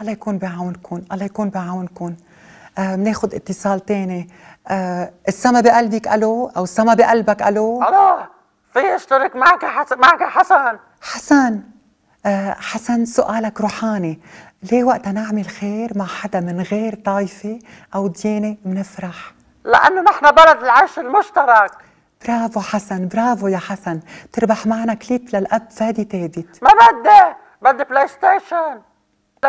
الله يكون بعونكم الله يكون بعونكم بناخذ آه اتصال تاني آه السما بقلبك الو او السما بقلبك الو الو في اشترك معك حسن معك حسن حسن آه حسن سؤالك روحاني ليه وقتها نعمل خير مع حدا من غير طائفة أو ديانة منفرح؟ لأنه نحن بلد العيش المشترك برافو حسن برافو يا حسن تربح معنا كليب للأب فادي تادت ما بدي بدي بلاي ستيشن